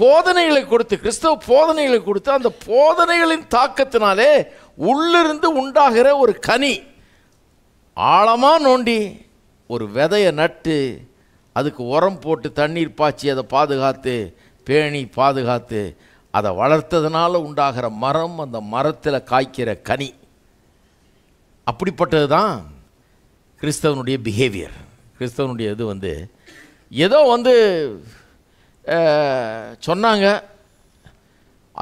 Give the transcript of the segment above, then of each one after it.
போதனைகளை கொடுத்து கிறிஸ்தவ போதனைகளை கொடுத்து அந்த போதனைகளின் தாக்கத்தினாலே உள்ளிருந்து உண்டாகிற ஒரு கனி ஆழமாக நோண்டி ஒரு விதையை நட்டு அதுக்கு உரம் போட்டு தண்ணீர் பாய்ச்சி அதை பாதுகாத்து பேணி பாதுகாத்து அதை வளர்த்ததுனால உண்டாகிற மரம் அந்த மரத்தில் காய்க்கிற கனி அப்படிப்பட்டது தான் கிறிஸ்தவனுடைய பிஹேவியர் கிறிஸ்தவனுடைய இது வந்து ஏதோ வந்து சொன்னாங்க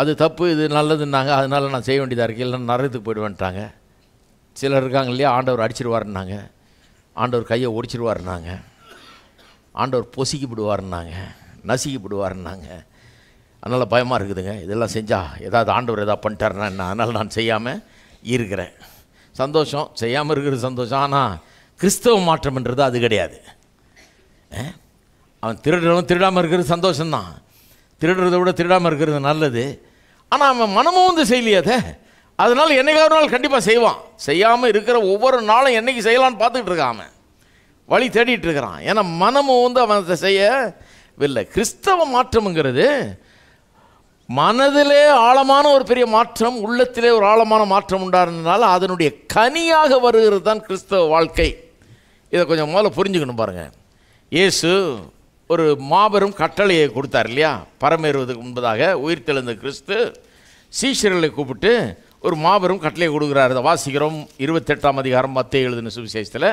அது தப்பு இது நல்லதுன்னாங்க அதனால் நான் செய்ய வேண்டியதாக இருக்குது இல்லைன்னா நிறையத்துக்கு போயிடுவேன்ட்டாங்க சிலர் இருக்காங்க இல்லையா ஆண்டவர் அடிச்சிருவாருன்னாங்க ஆண்டவர் கையை ஒடிச்சிருவாருனாங்க ஆண்டவர் பொசிக்கி விடுவாருன்னாங்க நசுக்கி விடுவாருன்னாங்க அதனால் பயமாக இருக்குதுங்க இதெல்லாம் செஞ்சால் ஏதாவது ஆண்டவர் ஏதாவது பண்ணிட்டாருன்னா என்ன அதனால் நான் செய்யாமல் இருக்கிறேன் சந்தோஷம் செய்யாமல் இருக்கிற சந்தோஷம் ஆனால் கிறிஸ்தவ மாற்றம்ன்றது அது கிடையாது அவன் திருடுறவன் திருடாமல் இருக்கிறது சந்தோஷந்தான் திருடுறதை விட திருடாமல் இருக்கிறது நல்லது ஆனால் அவன் மனமும் வந்து செய்யலையே அதனால் என்றைக்காக ஒரு நாள் கண்டிப்பாக செய்வான் செய்யாமல் இருக்கிற ஒவ்வொரு நாளும் என்றைக்கு செய்யலான்னு பார்த்துக்கிட்டு இருக்கான் அவன் வழி தேடிட்டு இருக்கிறான் ஏன்னா மனமும் வந்து அவன் செய்யவில்லை கிறிஸ்தவ மாற்றம்ங்கிறது மனதிலே ஆழமான ஒரு பெரிய மாற்றம் உள்ளத்திலே ஒரு ஆழமான மாற்றம் உண்டாருனால அதனுடைய கனியாக வருகிறது தான் கிறிஸ்தவ வாழ்க்கை இதை கொஞ்சம் முதல்ல புரிஞ்சுக்கணும் பாருங்கள் இயேசு ஒரு மாபெரும் கட்டளையை கொடுத்தார் இல்லையா பரமேறுவதற்கு முன்பதாக உயிர் தெழுந்த கிறிஸ்து சீஷர்களை கூப்பிட்டு ஒரு மாபெரும் கட்டளை கொடுக்குறாரு அதை வாசிக்கிறோம் இருபத்தெட்டாம் அதிகாரம் மத்திய எழுதின சுவிசேஷத்தில்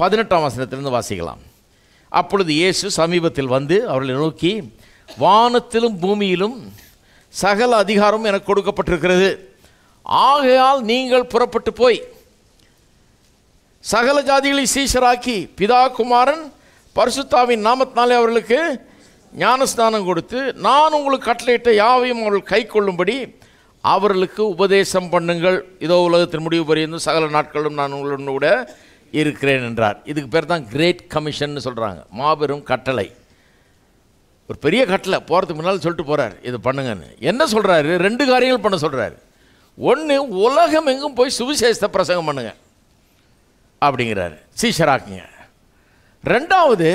பதினெட்டாம் வசனத்திலிருந்து வாசிக்கலாம் அப்பொழுது இயேசு சமீபத்தில் வந்து அவர்களை நோக்கி வானத்திலும் பூமியிலும் சகல அதிகாரம் எனக்கு கொடுக்கப்பட்டிருக்கிறது ஆகையால் நீங்கள் புறப்பட்டு போய் சகல ஜாதிகளை சீசராக்கி பிதா குமாரன் பரிசுத்தாவின் நாமத்தினாலே அவர்களுக்கு ஞானஸ்தானம் கொடுத்து நான் உங்களுக்கு கட்டளையிட்ட யாவையும் அவர்கள் கை கொள்ளும்படி அவர்களுக்கு உபதேசம் பண்ணுங்கள் இதோ உலகத்தின் முடிவு பரியந்தும் சகல நாட்களும் நான் உங்களுடன் கூட இருக்கிறேன் என்றார் இதுக்கு பேர் தான் கிரேட் கமிஷன் சொல்கிறாங்க மாபெரும் கட்டளை ஒரு பெரிய கட்டளை போகிறதுக்கு முன்னால் சொல்லிட்டு போகிறார் இது பண்ணுங்கன்னு என்ன சொல்கிறாரு ரெண்டு காரியங்கள் பண்ண சொல்கிறாரு ஒன்று உலகம் எங்கும் போய் சுவிசேஷத்தை பிரசங்கம் பண்ணுங்க அப்படிங்கிறாரு சீஷராக்குங்க ரெண்டாவது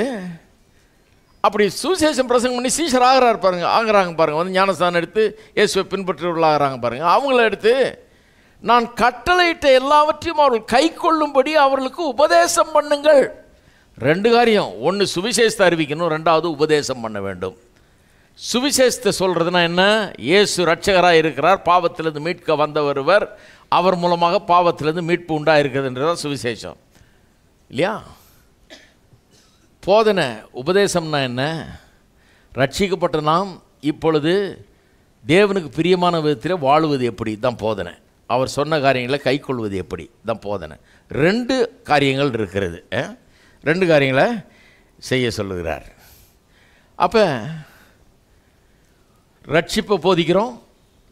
அப்படி சுசேஷன் பிரசங்கம் பண்ணி சீஷர் ஆகிறார் பாருங்க ஆகிறாங்க பாருங்கள் வந்து ஞானஸ்தானம் எடுத்து இயேசுவை பின்பற்றுள்ளாகிறாங்க பாருங்கள் அவங்கள எடுத்து நான் கட்டளையிட்ட எல்லாவற்றையும் அவர்கள் கை கொள்ளும்படி அவர்களுக்கு உபதேசம் பண்ணுங்கள் ரெண்டு காரியம் ஒன்று சுவிசேஷத்தை அறிவிக்கணும் ரெண்டாவது உபதேசம் பண்ண வேண்டும் சுவிசேஷத்தை சொல்கிறதுனா என்ன இயேசு ரட்சகராக இருக்கிறார் பாவத்திலிருந்து மீட்க வந்த ஒருவர் அவர் மூலமாக பாவத்திலேருந்து மீட்பு உண்டாக இருக்கிறதுன்றதான் சுவிசேஷம் இல்லையா போதனை உபதேசம்னா என்ன ரட்சிக்கப்பட்ட நாம் இப்பொழுது தேவனுக்கு பிரியமான விதத்தில் வாழுவது எப்படி தான் போதனை அவர் சொன்ன காரியங்களை கைக்கொள்வது எப்படி தான் போதனை ரெண்டு காரியங்கள் இருக்கிறது ரெண்டு காரியங்களை செய்ய சொல்லுகிறார் அப்போ ரட்சிப்பை போதிக்கிறோம்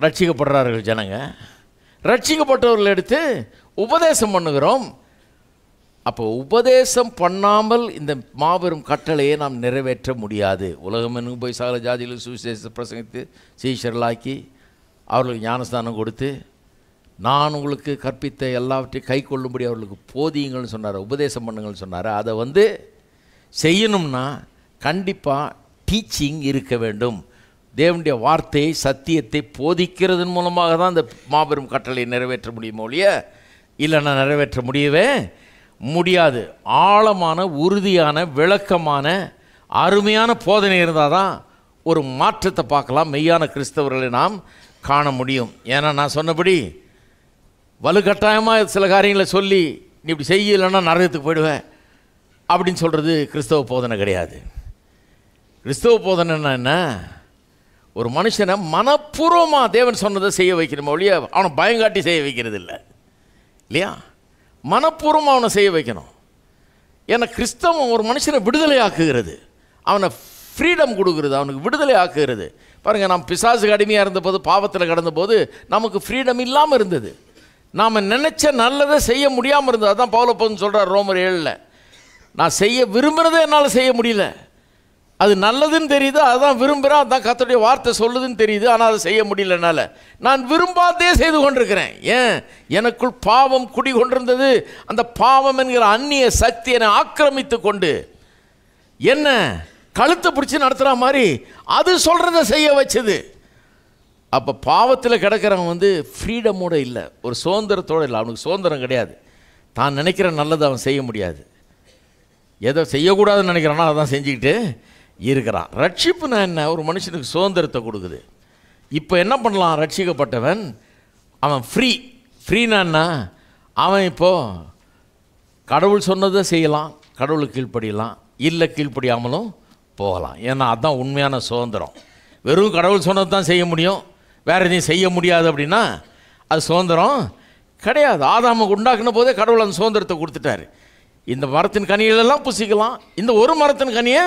ரட்சிக்கப்படுறார்கள் ஜனங்க ரட்சிக்கப்பட்டவர்கள் எடுத்து உபதேசம் பண்ணுகிறோம் அப்போ உபதேசம் பண்ணாமல் இந்த மாபெரும் கட்டளையை நாம் நிறைவேற்ற முடியாது உலகம் என்னும் போய் சகல ஜாதியில் சுவிசேஷ பிரசங்கித்து சீஷர்களாக்கி அவர்களுக்கு ஞானஸ்தானம் கொடுத்து நான் உங்களுக்கு கற்பித்த எல்லாவற்றையும் கை கொள்ளும்படி அவர்களுக்கு போதியுங்கள்னு சொன்னார் உபதேசம் பண்ணுங்கள்னு சொன்னார் அதை வந்து செய்யணும்னா கண்டிப்பாக டீச்சிங் இருக்க வேண்டும் தேவனுடைய வார்த்தையை சத்தியத்தை போதிக்கிறதன் மூலமாக தான் இந்த மாபெரும் கட்டளை நிறைவேற்ற முடியுமோ இல்லையா இல்லைன்னா நிறைவேற்ற முடியவே முடியாது ஆழமான உறுதியான விளக்கமான அருமையான போதனை இருந்தால் தான் ஒரு மாற்றத்தை பார்க்கலாம் மெய்யான கிறிஸ்தவர்களை நாம் காண முடியும் ஏன்னா நான் சொன்னபடி வலுக்கட்டாயமாக சில காரியங்களை சொல்லி நீ இப்படி செய்யலைன்னா நரகத்துக்கு போயிடுவேன் அப்படின்னு சொல்கிறது கிறிஸ்தவ போதனை கிடையாது கிறிஸ்தவ போதனைன்னா என்ன ஒரு மனுஷனை மனப்பூர்வமாக தேவன் சொன்னதை செய்ய வைக்கிறோமோ ஒழிய அவனை பயங்காட்டி செய்ய வைக்கிறது இல்லை இல்லையா மனப்பூர்வம் அவனை செய்ய வைக்கணும் ஏன்னா கிறிஸ்தவம் ஒரு மனுஷனை விடுதலை ஆக்குகிறது அவனை ஃப்ரீடம் கொடுக்குறது அவனுக்கு விடுதலை ஆக்குகிறது பாருங்கள் நாம் பிசாசு அடிமையாக இருந்தபோது பாவத்தில் கடந்தபோது நமக்கு ஃப்ரீடம் இல்லாமல் இருந்தது நாம் நினச்ச நல்லதை செய்ய முடியாமல் இருந்தது அதுதான் பவுலப்போன்னு சொல்கிறார் ரோமர் ஏழில் நான் செய்ய விரும்புகிறதை என்னால் செய்ய முடியல அது நல்லதுன்னு தெரியுது அதுதான் விரும்புகிறேன் அதுதான் கத்தோடைய வார்த்தை சொல்லுதுன்னு தெரியுது ஆனால் அதை செய்ய முடியலனால நான் விரும்பாதே செய்து கொண்டிருக்கிறேன் ஏன் எனக்குள் பாவம் குடி கொண்டிருந்தது அந்த பாவம் என்கிற அந்நிய சக்தி என்னை ஆக்கிரமித்து கொண்டு என்ன கழுத்தை பிடிச்சி நடத்துகிற மாதிரி அது சொல்கிறத செய்ய வச்சது அப்போ பாவத்தில் கிடக்கிறவன் வந்து ஃப்ரீடமோடு இல்லை ஒரு சுதந்திரத்தோடு இல்லை அவனுக்கு சுதந்திரம் கிடையாது தான் நினைக்கிற நல்லது அவன் செய்ய முடியாது எதை செய்யக்கூடாதுன்னு நினைக்கிறானோ தான் செஞ்சுக்கிட்டு இருக்கிறான் ரட்சிப்புனா என்ன ஒரு மனுஷனுக்கு சுதந்திரத்தை கொடுக்குது இப்போ என்ன பண்ணலாம் ரட்சிக்கப்பட்டவன் அவன் ஃப்ரீ ஃப்ரீனா என்ன அவன் இப்போது கடவுள் சொன்னதை செய்யலாம் கடவுளுக்கு கீழ்ப்படியலாம் இல்லை கீழ்ப்படியாமலும் போகலாம் ஏன்னா அதுதான் உண்மையான சுதந்திரம் வெறும் கடவுள் சொன்னது தான் செய்ய முடியும் வேறு எதையும் செய்ய முடியாது அப்படின்னா அது சுதந்திரம் கிடையாது ஆதாமுக்கு உண்டாக்குன போதே கடவுள் அந்த சுதந்திரத்தை கொடுத்துட்டாரு இந்த மரத்தின் கனியிலெல்லாம் புசிக்கலாம் இந்த ஒரு மரத்தின் கனியை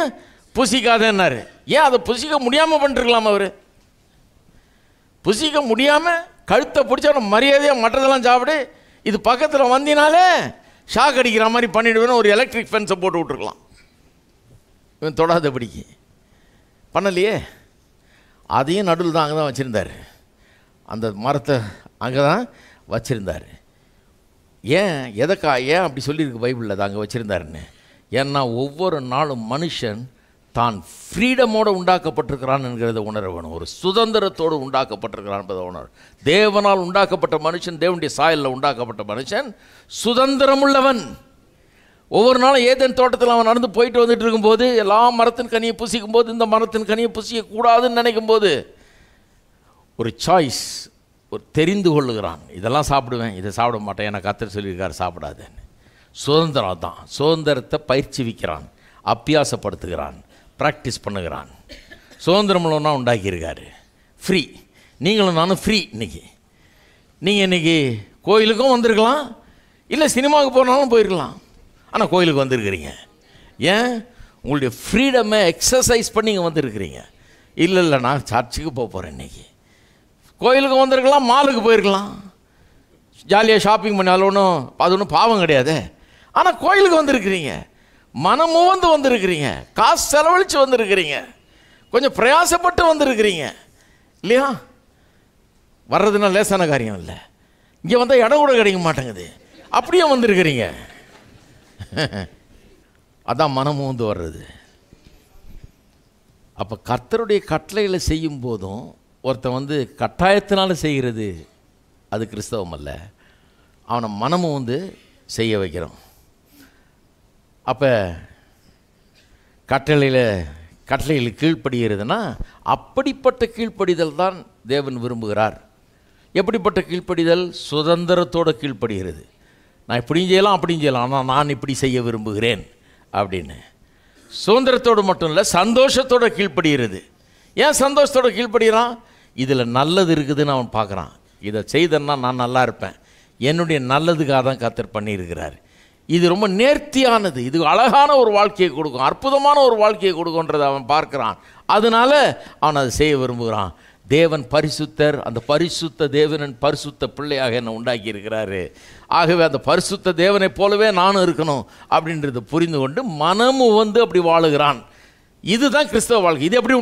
புசிக்காதேன்னாரு ஏன் அதை புசிக்க முடியாமல் பண்ணிருக்கலாம் அவர் புசிக்க முடியாமல் கழுத்தை பிடிச்ச மரியாதையாக மற்றதெல்லாம் சாப்பிடு இது பக்கத்தில் வந்தினாலே ஷாக் அடிக்கிற மாதிரி பண்ணிடுவேன்னு ஒரு எலக்ட்ரிக் ஃபென்ஸை போட்டு விட்ருக்கலாம் இவன் தொடாதபடிக்கு பண்ணலையே அதையும் நடுவில் தான் அங்கே தான் வச்சுருந்தார் அந்த மரத்தை அங்கே தான் வச்சுருந்தார் ஏன் எதக்கா ஏன் அப்படி சொல்லியிருக்கு பைபிளில் அதை அங்கே வச்சுருந்தாருன்னு ஏன்னா ஒவ்வொரு நாளும் மனுஷன் தான் ஃப்ரீடமோடு உண்டாக்கப்பட்டிருக்கிறான் என்கிறத உணர வேணும் ஒரு சுதந்திரத்தோடு உண்டாக்கப்பட்டிருக்கிறான் என்பதை உணர் தேவனால் உண்டாக்கப்பட்ட மனுஷன் தேவனுடைய சாயலில் உண்டாக்கப்பட்ட மனுஷன் சுதந்திரமுள்ளவன் ஒவ்வொரு நாளும் ஏதேன் தோட்டத்தில் அவன் நடந்து போயிட்டு வந்துட்டு இருக்கும்போது எல்லா மரத்தின் கனியை புசிக்கும் போது இந்த மரத்தின் கனியை புசிக்கக்கூடாதுன்னு நினைக்கும் போது ஒரு சாய்ஸ் ஒரு தெரிந்து கொள்ளுகிறான் இதெல்லாம் சாப்பிடுவேன் இதை சாப்பிட மாட்டேன் எனக்கு கத்தர் சொல்லியிருக்கார் சாப்பிடாதுன்னு சுதந்திரம் தான் சுதந்திரத்தை பயிற்சி விற்கிறான் அப்பியாசப்படுத்துகிறான் ப்ராக்டிஸ் பண்ணுகிறான் உள்ளவனாக உண்டாக்கியிருக்காரு ஃப்ரீ நீங்களும் நானும் ஃப்ரீ இன்றைக்கி நீங்கள் இன்றைக்கி கோயிலுக்கும் வந்திருக்கலாம் இல்லை சினிமாவுக்கு போனாலும் போயிருக்கலாம் ஆனால் கோயிலுக்கு வந்திருக்கிறீங்க ஏன் உங்களுடைய ஃப்ரீடமை எக்ஸசைஸ் பண்ணி இங்கே வந்திருக்கிறீங்க இல்லை இல்லை நான் சர்ச்சுக்கு போக போகிறேன் இன்றைக்கி கோயிலுக்கு வந்திருக்கலாம் மாலுக்கு போயிருக்கலாம் ஜாலியாக ஷாப்பிங் பண்ணாலும் ஒன்றும் அது ஒன்றும் பாவம் கிடையாது ஆனால் கோயிலுக்கு வந்திருக்கிறீங்க மூவந்து வந்திருக்கிறீங்க காசு செலவழித்து வந்திருக்கிறீங்க கொஞ்சம் பிரயாசப்பட்டு வந்திருக்கிறீங்க இல்லையா வர்றதுனால் லேசான காரியம் இல்லை இங்கே வந்தால் இடம் கூட கிடைக்க மாட்டேங்குது அப்படியே வந்திருக்கிறீங்க அதான் மனமும் வந்து வர்றது அப்போ கர்த்தருடைய கட்டளையில் செய்யும் போதும் ஒருத்தன் வந்து கட்டாயத்தினால செய்கிறது அது கிறிஸ்தவம் அல்ல அவனை மனமும் வந்து செய்ய வைக்கிறோம் அப்போ கட்டளையில் கட்டளையில் கீழ்ப்படுகிறதுனா அப்படிப்பட்ட கீழ்ப்படிதல் தான் தேவன் விரும்புகிறார் எப்படிப்பட்ட கீழ்ப்படிதல் சுதந்திரத்தோடு கீழ்ப்படுகிறது நான் இப்படியும் செய்யலாம் அப்படியும் செய்யலாம் ஆனால் நான் இப்படி செய்ய விரும்புகிறேன் அப்படின்னு சுதந்திரத்தோடு மட்டும் இல்லை சந்தோஷத்தோடு கீழ்ப்படுகிறது ஏன் சந்தோஷத்தோடு கீழ்ப்படுகிறான் இதில் நல்லது இருக்குதுன்னு அவன் பார்க்குறான் இதை செய்தன்னா நான் நல்லா இருப்பேன் என்னுடைய நல்லதுக்காக தான் கத்தர் பண்ணியிருக்கிறார் இது ரொம்ப நேர்த்தியானது இது அழகான ஒரு வாழ்க்கையை கொடுக்கும் அற்புதமான ஒரு வாழ்க்கையை கொடுக்கும்ன்றதை அவன் பார்க்குறான் அதனால் அவன் அதை செய்ய விரும்புகிறான் தேவன் பரிசுத்தர் அந்த பரிசுத்த தேவனன் பரிசுத்த பிள்ளையாக என்னை உண்டாக்கி இருக்கிறாரு ஆகவே அந்த பரிசுத்த தேவனை போலவே நானும் இருக்கணும் அப்படின்றத புரிந்து கொண்டு மனமும் வந்து அப்படி வாழுகிறான் இதுதான் கிறிஸ்தவ வாழ்க்கை இது எப்படி